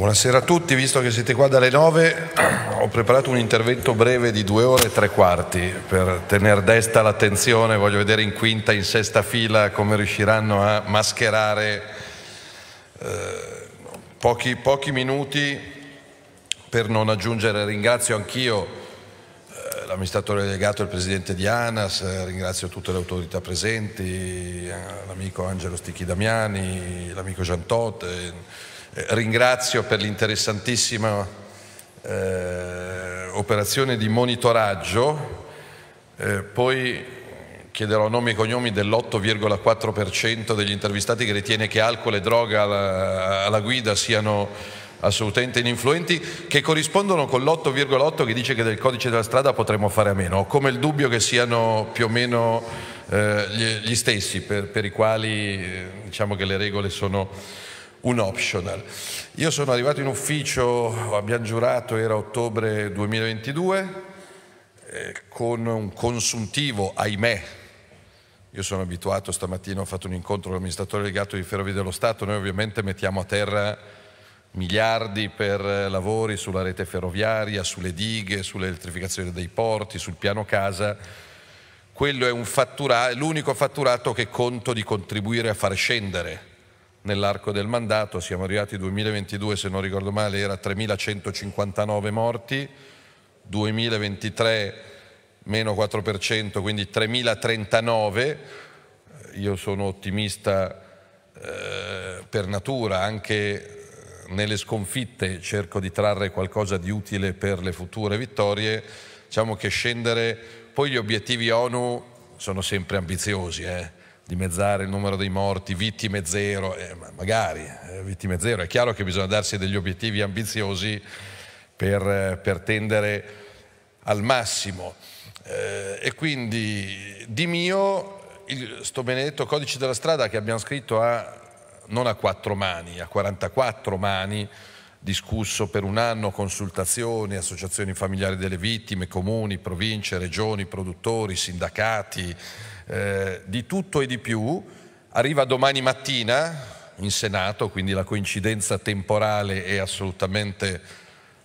Buonasera a tutti, visto che siete qua dalle 9 ho preparato un intervento breve di due ore e tre quarti per tenere desta l'attenzione, voglio vedere in quinta, in sesta fila come riusciranno a mascherare eh, pochi, pochi, minuti per non aggiungere, ringrazio anch'io eh, l'amministratore delegato e il presidente di ANAS, eh, ringrazio tutte le autorità presenti, eh, l'amico Angelo Sticchi Damiani, l'amico Giantotte eh, ringrazio per l'interessantissima eh, operazione di monitoraggio, eh, poi chiederò nomi e cognomi dell'8,4% degli intervistati che ritiene che alcol e droga alla, alla guida siano assolutamente ininfluenti, che corrispondono con l'8,8 che dice che del codice della strada potremmo fare a meno. Ho come il dubbio che siano più o meno eh, gli, gli, stessi, per, per i quali eh, diciamo che le regole sono un optional. Io sono arrivato in ufficio, abbiamo giurato, era ottobre 2022, eh, con un consuntivo, ahimè, io sono abituato, stamattina ho fatto un incontro con l'amministratore legato di Ferrovie dello Stato, noi ovviamente mettiamo a terra miliardi per lavori sulla rete ferroviaria, sulle dighe, sull'elettrificazione dei porti, sul piano casa. Quello è l'unico fatturato che conto di contribuire a far scendere nell'arco del mandato, siamo arrivati 2022 se non ricordo male era 3.159 morti, 2023 meno 4%, quindi 3.039, io sono ottimista eh, per natura, anche nelle sconfitte cerco di trarre qualcosa di utile per le future vittorie, diciamo che scendere, poi gli obiettivi ONU sono sempre ambiziosi, eh? dimezzare il numero dei morti, vittime zero, eh, magari eh, vittime zero, è chiaro che bisogna darsi degli obiettivi ambiziosi per, eh, per tendere al massimo. Eh, e quindi di mio, il, sto benedetto codice della strada che abbiamo scritto a, non a quattro mani, a 44 mani, discusso per un anno consultazioni, associazioni familiari delle vittime, comuni, province, regioni, produttori, sindacati, eh, di tutto e di più. Arriva domani mattina in Senato, quindi la coincidenza temporale è assolutamente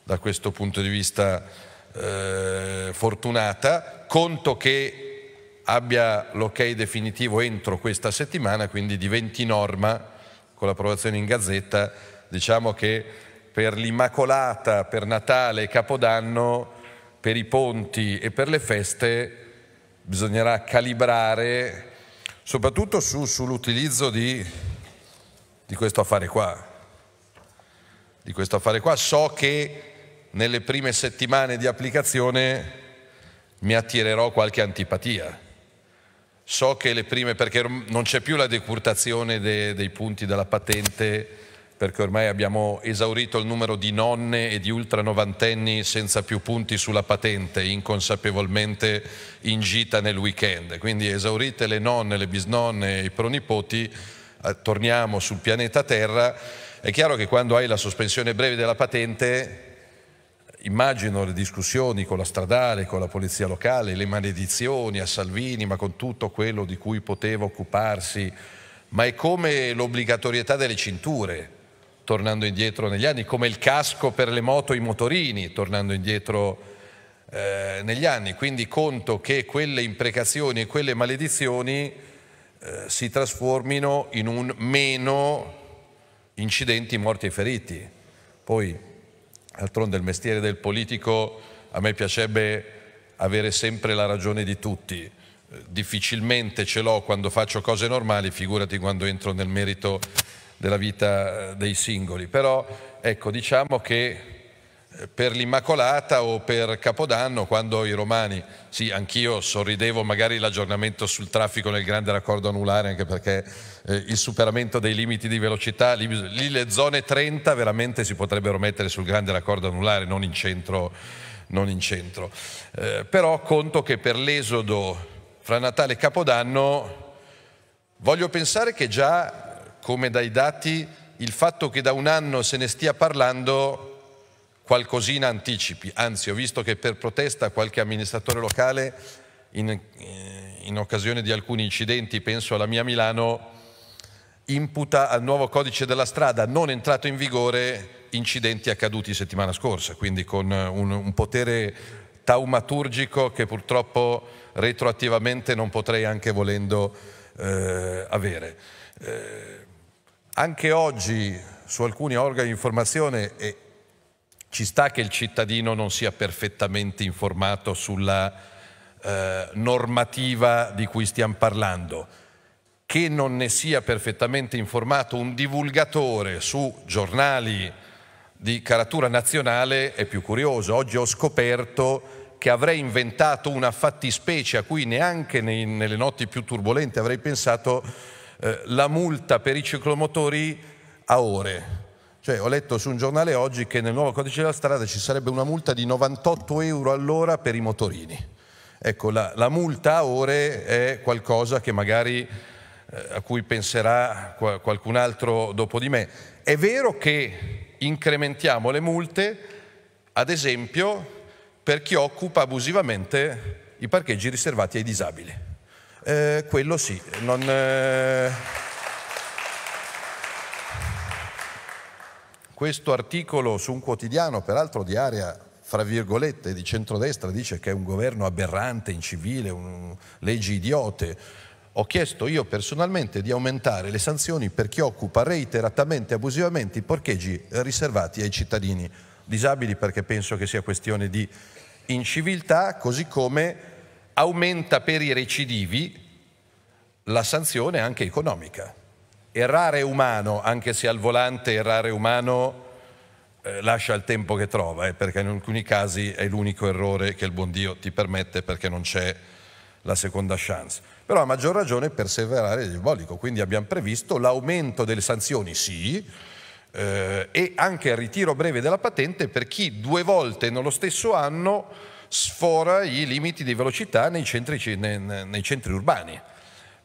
da questo punto di vista eh, fortunata. Conto che abbia l'ok definitivo entro questa settimana, quindi diventi norma con l'approvazione in gazzetta, diciamo che per l'Immacolata, per Natale e Capodanno, per i ponti e per le feste bisognerà calibrare soprattutto su, sull'utilizzo di, di, questo affare qua. Di questo affare qua so che nelle prime settimane di applicazione mi attirerò qualche antipatia. So che le prime, perché non c'è più la decurtazione de, dei punti della patente, perché ormai abbiamo esaurito il numero di nonne e di ultra-novantenni senza più punti sulla patente, inconsapevolmente in gita nel weekend. Quindi esaurite le nonne, le bisnonne, e i pronipoti, eh, torniamo sul pianeta Terra. È chiaro che quando hai la sospensione breve della patente immagino le discussioni con la stradale, con la polizia locale, le maledizioni a Salvini, ma con tutto quello di cui poteva occuparsi, ma è come l'obbligatorietà delle cinture tornando indietro negli anni, come il casco per le moto e i motorini, tornando indietro eh, negli anni. Quindi conto che quelle imprecazioni e quelle maledizioni eh, si trasformino in un meno incidenti, morti e feriti. Poi, d'altronde, il mestiere del politico a me piacerebbe avere sempre la ragione di tutti. Difficilmente ce l'ho quando faccio cose normali, figurati quando entro nel merito della vita eh, dei singoli. Però ecco, diciamo che eh, per l'Immacolata o per Capodanno, quando i romani, sì, anch'io sorridevo magari l'aggiornamento sul traffico nel grande raccordo anulare, anche perché eh, il superamento dei limiti di velocità, lì, lì, le zone 30 veramente si potrebbero mettere sul grande raccordo anulare, non in centro. Non in centro. Eh, però conto che per l'esodo fra Natale e Capodanno voglio pensare che già come dai dati, il fatto che da un anno se ne stia parlando qualcosina anticipi. Anzi, ho visto che per protesta qualche amministratore locale, in, eh, in occasione di alcuni incidenti, penso alla mia Milano, imputa al nuovo codice della strada non entrato in vigore incidenti accaduti settimana scorsa, quindi con eh, un, un potere taumaturgico che purtroppo retroattivamente non potrei anche volendo eh, avere. Eh, anche oggi su alcuni organi di informazione eh, ci sta che il cittadino non sia perfettamente informato sulla eh, normativa di cui stiamo parlando, che non ne sia perfettamente informato un divulgatore su giornali di caratura nazionale è più curioso. Oggi ho scoperto che avrei inventato una fattispecie a cui neanche nei, nelle notti più turbolente avrei pensato eh, la multa per i ciclomotori a ore. Cioè, ho letto su un giornale oggi che nel nuovo codice della strada ci sarebbe una multa di 98 euro all'ora per i motorini. Ecco, la, la, multa a ore è qualcosa che magari eh, a cui penserà qualcun altro dopo di me. È vero che incrementiamo le multe, ad esempio, per chi occupa abusivamente i parcheggi riservati ai disabili eh, quello sì, non... Eh... Questo articolo su un quotidiano, peraltro di area fra virgolette, di centrodestra dice che è un governo aberrante, incivile, un, leggi idiote. Ho chiesto io personalmente di aumentare le sanzioni per chi occupa reiteratamente e abusivamente i porcheggi riservati ai cittadini disabili perché penso che sia questione di inciviltà, così come aumenta per i recidivi la sanzione anche economica. Errare umano, anche se al volante errare umano eh, lascia il tempo che trova, eh, perché in alcuni casi è l'unico errore che il buon Dio ti permette perché non c'è la seconda chance. Però a maggior ragione perseverare è diabolico, quindi abbiamo previsto l'aumento delle sanzioni, sì, eh, e anche il ritiro breve della patente per chi due volte nello stesso anno sfora i limiti di velocità nei centri, nei, nei centri urbani,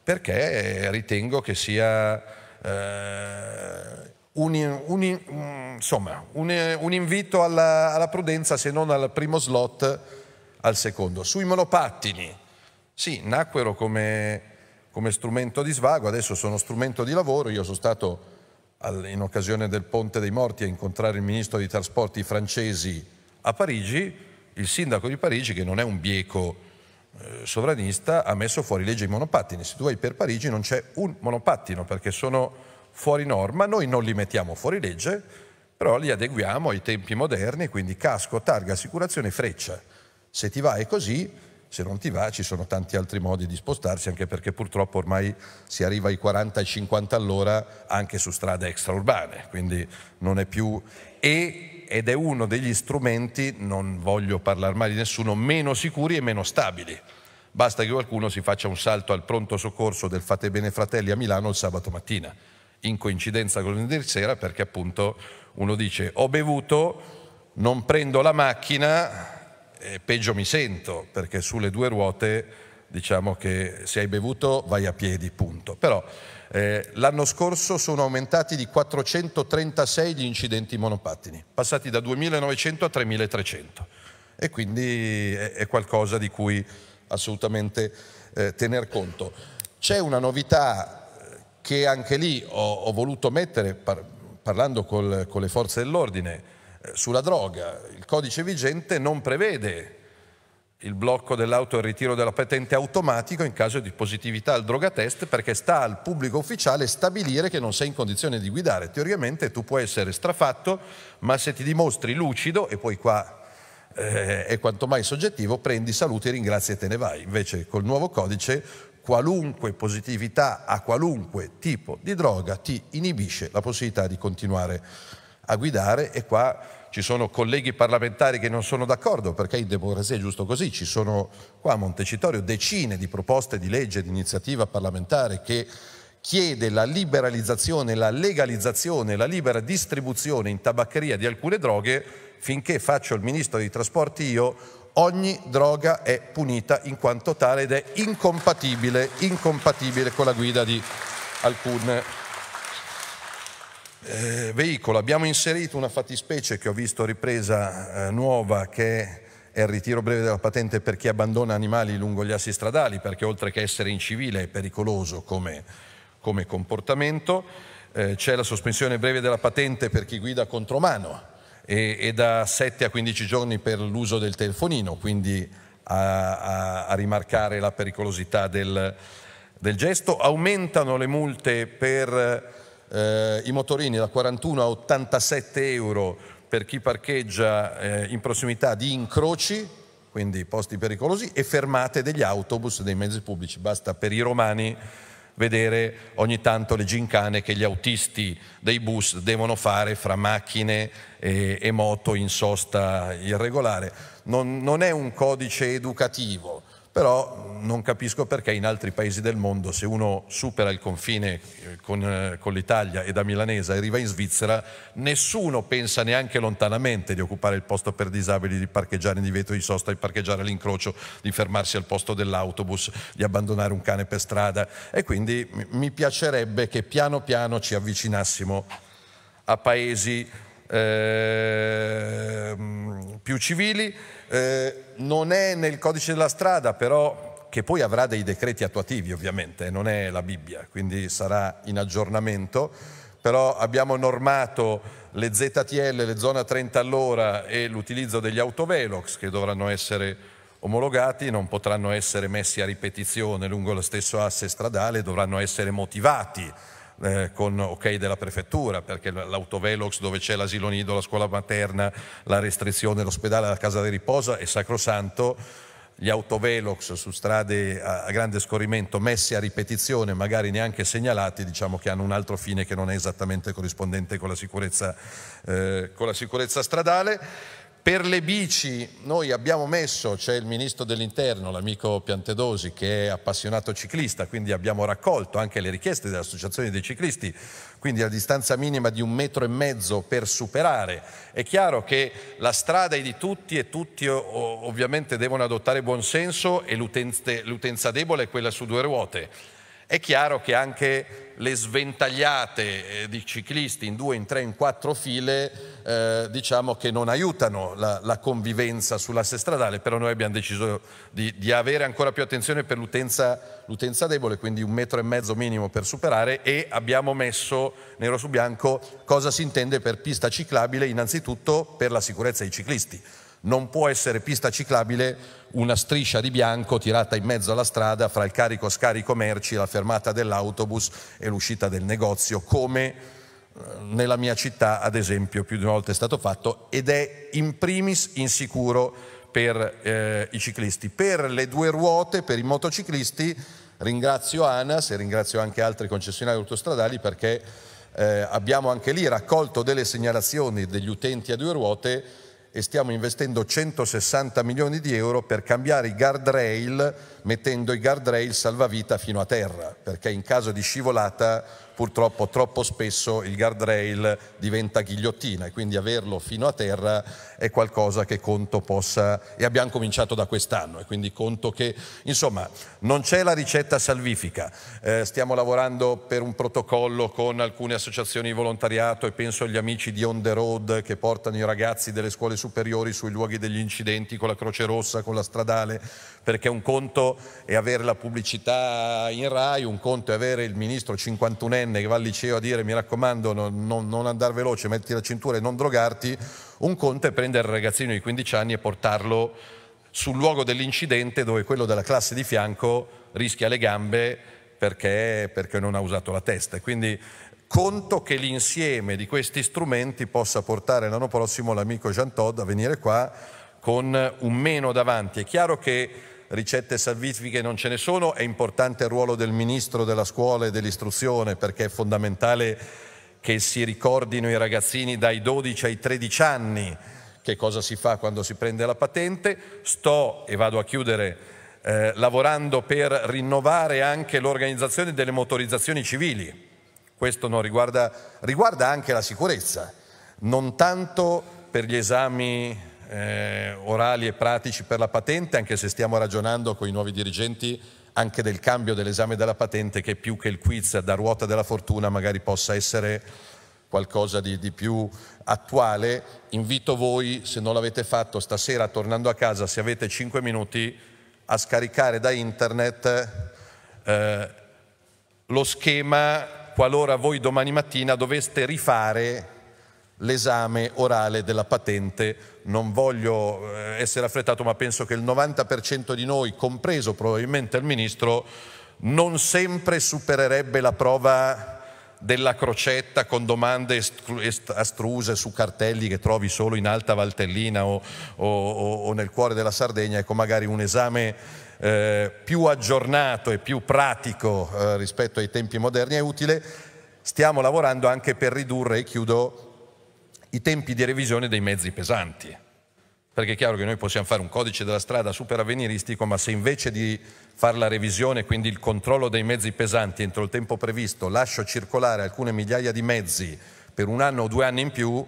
perché ritengo che sia eh, un, un, insomma, un, un invito alla, alla, prudenza se non al primo slot al secondo. Sui monopattini, sì, nacquero come, come strumento di svago, adesso sono strumento di lavoro, io sono stato in occasione del Ponte dei Morti a incontrare il ministro dei trasporti francesi a Parigi il sindaco di Parigi, che non è un bieco eh, sovranista, ha messo fuori legge i monopattini. Se tu vai per Parigi non c'è un monopattino perché sono fuori norma, noi non li mettiamo fuori legge, però li adeguiamo ai tempi moderni, quindi casco, targa, assicurazione, freccia. Se ti va è così, se non ti va ci sono tanti altri modi di spostarsi, anche perché purtroppo ormai si arriva ai 40 50 all'ora anche su strade extraurbane, quindi non è più... E ed è uno degli strumenti, non voglio parlare mai di nessuno, meno sicuri e meno stabili. Basta che qualcuno si faccia un salto al pronto soccorso del Fate Bene Fratelli a Milano il sabato mattina, in coincidenza con lunedì sera, perché appunto uno dice ho bevuto, non prendo la macchina, e peggio mi sento, perché sulle due ruote diciamo che se hai bevuto vai a piedi, punto. Però eh, l'anno scorso sono aumentati di 436 gli incidenti monopattini, passati da 2.900 a 3.300 e quindi è, è qualcosa di cui assolutamente eh, tener conto. C'è una novità eh, che anche lì ho, ho voluto mettere par, parlando col, con le forze dell'ordine eh, sulla droga. Il codice vigente non prevede il blocco dell'auto e il ritiro della patente automatico in caso di positività al drogatest perché sta al pubblico ufficiale stabilire che non sei in condizione di guidare. Teoricamente tu puoi essere strafatto, ma se ti dimostri lucido, e poi qua eh, è quanto mai soggettivo, prendi saluti, ringrazi e te ne vai. Invece col nuovo codice qualunque positività a qualunque tipo di droga ti inibisce la possibilità di continuare a guidare e qua ci sono colleghi parlamentari che non sono d'accordo, perché in democrazia è giusto così, ci sono qua a Montecitorio decine di proposte di legge di iniziativa parlamentare che chiede la liberalizzazione, la legalizzazione, la libera distribuzione in tabaccheria di alcune droghe, finché faccio il ministro dei trasporti io, ogni droga è punita in quanto tale ed è incompatibile, incompatibile con la guida di alcun eh, veicolo abbiamo inserito una fattispecie che ho visto ripresa eh, nuova che è il ritiro breve della patente per chi abbandona animali lungo gli assi stradali perché oltre che essere incivile è pericoloso come, come comportamento. Eh, c'è la sospensione breve della patente per chi guida contromano e, e da 7 a 15 giorni per l'uso del telefonino, quindi a, a, a rimarcare la pericolosità del, del gesto. Aumentano le multe per eh, i motorini da 41 a 87 euro per chi parcheggia eh, in prossimità di incroci, quindi posti pericolosi, e fermate degli autobus, e dei mezzi pubblici. Basta per i romani vedere ogni tanto le gincane che gli autisti dei bus devono fare fra macchine e, e moto in sosta irregolare. Non, non è un codice educativo, però non capisco perché in altri paesi del mondo, se uno supera il confine eh, con, eh, con l'Italia e da milanese arriva in Svizzera, nessuno pensa neanche lontanamente di occupare il posto per disabili, di parcheggiare in divieto di sosta, di parcheggiare all'incrocio, di fermarsi al posto dell'autobus, di abbandonare un cane per strada. E quindi mi piacerebbe che piano piano ci avvicinassimo a paesi eh, più civili, eh, non è nel codice della strada però che poi avrà dei decreti attuativi ovviamente, non è la Bibbia, quindi sarà in aggiornamento, però abbiamo normato le ZTL, le zona 30 all'ora e l'utilizzo degli autovelox che dovranno essere omologati, non potranno essere messi a ripetizione lungo lo stesso asse stradale, dovranno essere motivati eh, con ok della prefettura, perché l'autovelox dove c'è l'asilo nido, la scuola materna, la restrizione, l'ospedale, la casa di riposo è sacrosanto gli autovelox su strade a grande scorrimento messi a ripetizione, magari neanche segnalati, diciamo che hanno un altro fine che non è esattamente corrispondente con la sicurezza, eh, con la sicurezza stradale. Per le bici noi abbiamo messo, c'è il ministro dell'interno, l'amico Piantedosi, che è appassionato ciclista, quindi abbiamo raccolto anche le richieste dell'associazione dei ciclisti, quindi la distanza minima di un metro e mezzo per superare. È chiaro che la strada è di tutti e tutti ovviamente devono adottare buonsenso e l'utenza debole è quella su due ruote. È chiaro che anche le sventagliate eh, di ciclisti in due, in tre, in quattro file eh, diciamo che non aiutano la, la, convivenza sull'asse stradale, però noi abbiamo deciso di, di avere ancora più attenzione per l'utenza, l'utenza, debole, quindi un metro e mezzo minimo per superare e abbiamo messo nero su bianco cosa si intende per pista ciclabile innanzitutto per la sicurezza dei ciclisti. Non può essere pista ciclabile una striscia di bianco tirata in mezzo alla strada fra il carico-scarico merci, la fermata dell'autobus e l'uscita del negozio, come eh, nella mia città, ad esempio, più di una volta è stato fatto ed è in primis insicuro per eh, i ciclisti. Per le due ruote, per i motociclisti, ringrazio ANAS e ringrazio anche altri concessionari autostradali perché eh, abbiamo anche lì raccolto delle segnalazioni degli utenti a due ruote e stiamo investendo 160 milioni di euro per cambiare i guardrail mettendo i guardrail salvavita fino a terra, perché in caso di scivolata purtroppo troppo spesso il guardrail diventa ghigliottina e quindi averlo fino a terra è qualcosa che conto possa... e abbiamo cominciato da quest'anno e quindi conto che... insomma non c'è la ricetta salvifica, eh, stiamo lavorando per un protocollo con alcune associazioni di volontariato e penso agli amici di On The Road che portano i ragazzi delle scuole superiori sui luoghi degli incidenti con la Croce Rossa, con la Stradale perché un conto è avere la pubblicità in Rai, un conto è avere il ministro 51enne che va al liceo a dire mi raccomando non, non, non andare veloce, metti la cintura e non drogarti, un conto è prendere il ragazzino di 15 anni e portarlo sul luogo dell'incidente dove quello della classe di fianco rischia le gambe perché, perché non ha usato la testa. Quindi conto che l'insieme di questi strumenti possa portare l'anno prossimo l'amico Jean Todd a venire qua con un meno davanti. È chiaro che ricette salvifiche non ce ne sono, è importante il ruolo del Ministro della Scuola e dell'Istruzione perché è fondamentale che si ricordino i ragazzini dai 12 ai 13 anni che cosa si fa quando si prende la patente. Sto, e vado a chiudere, eh, lavorando per rinnovare anche l'organizzazione delle motorizzazioni civili. Questo riguarda, riguarda anche la sicurezza, non tanto per gli esami eh, orali e pratici per la patente, anche se stiamo ragionando con i nuovi dirigenti anche del cambio dell'esame della patente che più che il quiz da ruota della fortuna magari possa essere qualcosa di, di più attuale. Invito voi, se non l'avete fatto stasera tornando a casa, se avete 5 minuti, a scaricare da internet eh, lo schema qualora voi domani mattina doveste rifare l'esame orale della patente. Non voglio eh, essere affrettato, ma penso che il 90% di noi, compreso probabilmente il Ministro, non sempre supererebbe la prova della crocetta con domande astruse su cartelli che trovi solo in Alta Valtellina o, o, o nel cuore della Sardegna, ecco magari un esame eh, più aggiornato e più pratico eh, rispetto ai tempi moderni è utile. Stiamo lavorando anche per ridurre, e chiudo, i tempi di revisione dei mezzi pesanti. Perché è chiaro che noi possiamo fare un codice della strada superaveniristico, ma se invece di fare la revisione, quindi il controllo dei mezzi pesanti entro il tempo previsto, lascio circolare alcune migliaia di mezzi per un anno o due anni in più,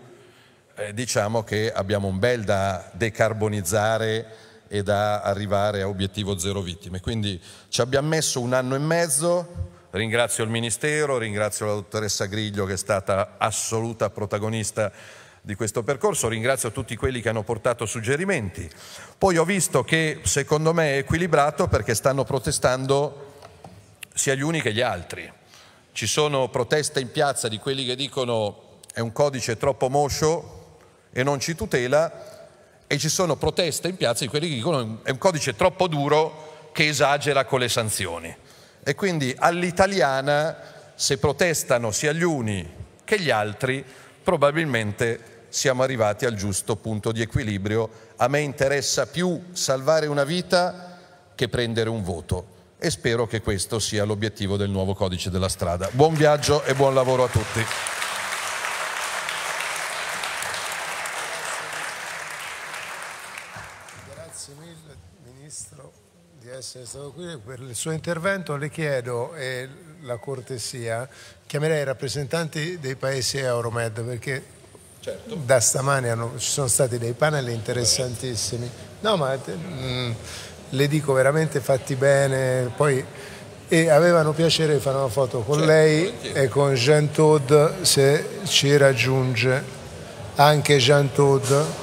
eh, diciamo che abbiamo un bel da decarbonizzare e da arrivare a obiettivo zero vittime. Quindi ci abbiamo messo un anno e mezzo, Ringrazio il Ministero, ringrazio la dottoressa Griglio che è stata assoluta protagonista di questo percorso, ringrazio tutti quelli che hanno portato suggerimenti. Poi ho visto che secondo me è equilibrato perché stanno protestando sia gli uni che gli altri. Ci sono proteste in piazza di quelli che dicono è un codice troppo moscio e non ci tutela e ci sono proteste in piazza di quelli che dicono è un codice troppo duro che esagera con le sanzioni. E quindi all'italiana, se protestano sia gli uni che gli altri, probabilmente siamo arrivati al giusto punto di equilibrio. A me interessa più salvare una vita che prendere un voto e spero che questo sia l'obiettivo del nuovo codice della strada. Buon viaggio e buon lavoro a tutti. essere stato qui per il suo intervento. Le chiedo eh, la cortesia, chiamerei i rappresentanti dei paesi Euromed perché certo. da stamani hanno, ci sono stati dei panel interessantissimi. No, ma te, mm, mh, le dico veramente fatti bene. Poi, e avevano piacere di fare una foto con certo, lei volentieri. e con Jean Todd se ci raggiunge anche Jean Todd